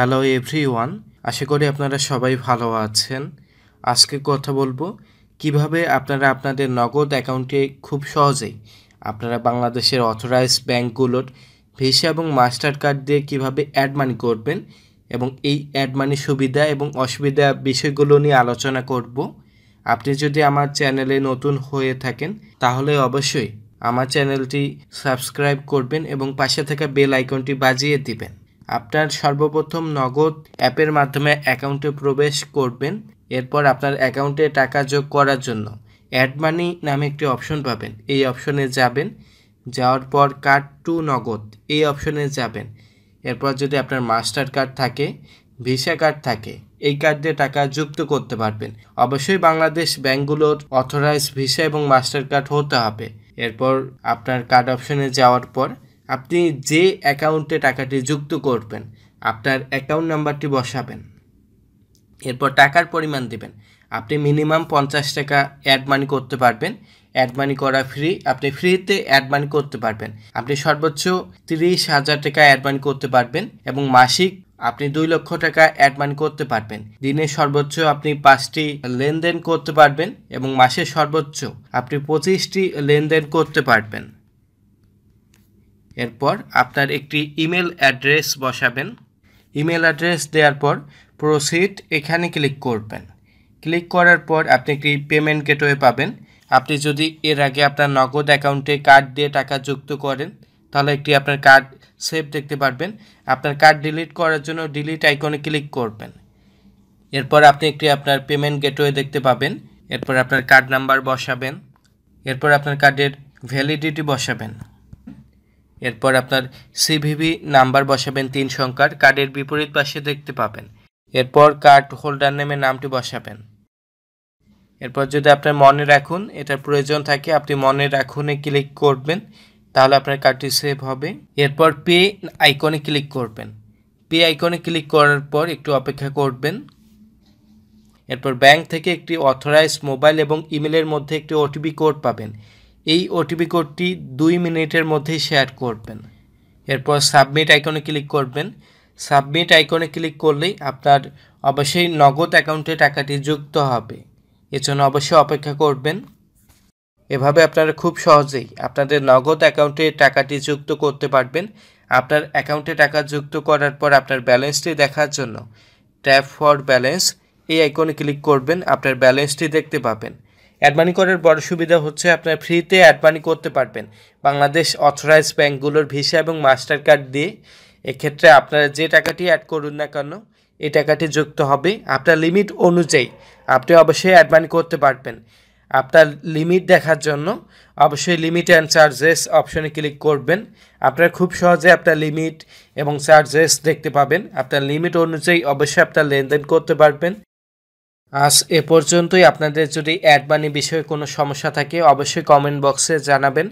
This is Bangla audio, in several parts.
হ্যালো এভরিওয়ান আশা করি আপনারা সবাই ভালো আছেন আজকে কথা বলবো কিভাবে আপনারা আপনাদের নগদ অ্যাকাউন্টে খুব সহজেই আপনারা বাংলাদেশের অথরাইজড ব্যাঙ্কগুলোর ভিসা এবং মাস্টার কার্ড দিয়ে কীভাবে অ্যাড মানি করবেন এবং এই অ্যাড মানি সুবিধা এবং অসুবিধা বিষয়গুলো নিয়ে আলোচনা করব আপনি যদি আমার চ্যানেলে নতুন হয়ে থাকেন তাহলে অবশ্যই আমার চ্যানেলটি সাবস্ক্রাইব করবেন এবং পাশে থাকা বেল আইকনটি বাজিয়ে দিবেন আপনার সর্বপ্রথম নগদ অ্যাপের মাধ্যমে অ্যাকাউন্টে প্রবেশ করবেন এরপর আপনার অ্যাকাউন্টে টাকা যোগ করার জন্য অ্যাড মানি নামে একটি অপশন পাবেন এই অপশনে যাবেন যাওয়ার পর কার্ড টু নগদ এই অপশনে যাবেন এরপর যদি আপনার মাস্টার কার্ড থাকে ভিসা কার্ড থাকে এই কার্ড দিয়ে টাকা যুক্ত করতে পারবেন অবশ্যই বাংলাদেশ ব্যাংকগুলোর অথরাইজ ভিসা এবং মাস্টার কার্ড হতে হবে এরপর আপনার কার্ড অপশনে যাওয়ার পর আপনি যে অ্যাকাউন্টে টাকাটি যুক্ত করবেন আপনার অ্যাকাউন্ট নাম্বারটি বসাবেন এরপর টাকার পরিমাণ দেবেন আপনি মিনিমাম পঞ্চাশ টাকা অ্যাড মানি করতে পারবেন অ্যাড মানি করা ফ্রি আপনি ফ্রিতে অ্যাড মানি করতে পারবেন আপনি সর্বোচ্চ তিরিশ হাজার টাকা অ্যাড মানি করতে পারবেন এবং মাসিক আপনি দুই লক্ষ টাকা অ্যাড মানি করতে পারবেন দিনে সর্বোচ্চ আপনি পাঁচটি লেনদেন করতে পারবেন এবং মাসে সর্বোচ্চ আপনি পঁচিশটি লেনদেন করতে পারবেন এরপর আপনার একটি ইমেল অ্যাড্রেস বসাবেন ইমেল অ্যাড্রেস দেওয়ার পর প্রসিড এখানে ক্লিক করবেন ক্লিক করার পর আপনি একটি পেমেন্ট গেটওয়ে পাবেন আপনি যদি এর আগে আপনার নগদ অ্যাকাউন্টে কার্ড দিয়ে টাকা যুক্ত করেন তাহলে একটি আপনার কার্ড সেভ দেখতে পারবেন আপনার কার্ড ডিলিট করার জন্য ডিলিট আইকনে ক্লিক করবেন এরপর আপনি একটি আপনার পেমেন্ট গেটওয়ে দেখতে পাবেন এরপর আপনার কার্ড নাম্বার বসাবেন এরপর আপনার কার্ডের ভ্যালিডিটি বসাবেন এরপর আপনার সিভিভি নাম্বার বসাবেন তিন সংখ্যার কার্ডের বিপরীত পাশে দেখতে পাবেন এরপর কার্ড হোল্ডার নেমে নামটি বসাবেন এরপর যদি আপনার মনে রাখুন এটার প্রয়োজন থাকে আপনি মনে রাখুনে ক্লিক করবেন তাহলে আপনার কার্ডটি সেভ হবে এরপর পে আইকনে ক্লিক করবেন পে আইকনে ক্লিক করার পর একটু অপেক্ষা করবেন এরপর ব্যাংক থেকে একটি অথরাইজ মোবাইল এবং ইমেলের মধ্যে একটি ওটিপি কোড পাবেন এই ওটিপি কোডটি দুই মিনিটের মধ্যেই শেয়ার করবেন এরপর সাবমিট আইকনে ক্লিক করবেন সাবমিট আইকনে ক্লিক করলেই আপনার অবশ্যই নগদ অ্যাকাউন্টে টাকাটি যুক্ত হবে এজন্য অবশ্যই অপেক্ষা করবেন এভাবে আপনারা খুব সহজেই আপনাদের নগদ অ্যাকাউন্টে টাকাটি যুক্ত করতে পারবেন আপনার অ্যাকাউন্টে টাকা যুক্ত করার পর আপনার ব্যালেন্সটি দেখার জন্য ট্যাপ ফর ব্যালেন্স এই আইকনে ক্লিক করবেন আপনার ব্যালেন্সটি দেখতে পাবেন অ্যাডমানি করার বড় সুবিধা হচ্ছে আপনার ফ্রিতে অ্যাডমানি করতে পারবেন বাংলাদেশ অথরাইজ ব্যাঙ্কগুলোর ভিসা এবং মাস্টার কার্ড দিয়ে এক্ষেত্রে আপনারা যে টাকাটি অ্যাড করুন না কেন এই টাকাটি যুক্ত হবে আপনার লিমিট অনুযায়ী আপনি অবশ্যই অ্যাডমানি করতে পারবেন আপনার লিমিট দেখার জন্য অবশ্যই লিমিট অ্যান্ড চার্জেস অপশনে ক্লিক করবেন আপনারা খুব সহজে আপনার লিমিট এবং চার্জেস দেখতে পাবেন আপনার লিমিট অনুযায়ী অবশ্যই আপনার লেনদেন করতে পারবেন আজ এ পর্যন্তই আপনাদের যদি অ্যাডবানি বিষয়ে কোনো সমস্যা থাকে অবশ্যই কমেন্ট বক্সে জানাবেন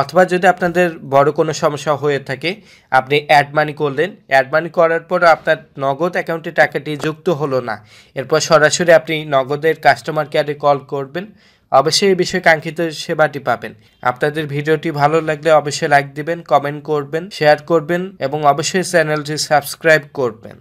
অথবা যদি আপনাদের বড় কোনো সমস্যা হয়ে থাকে আপনি অ্যাডমানি করলেন অ্যাডমানি করার পর আপনার নগদ অ্যাকাউন্টে টাকাটি যুক্ত হলো না এরপর সরাসরি আপনি নগদের কাস্টমার কেয়ারে কল করবেন অবশ্যই এই বিষয়ে কাঙ্ক্ষিত সেবাটি পাবেন আপনাদের ভিডিওটি ভালো লাগলে অবশ্যই লাইক দিবেন কমেন্ট করবেন শেয়ার করবেন এবং অবশ্যই চ্যানেলটি সাবস্ক্রাইব করবেন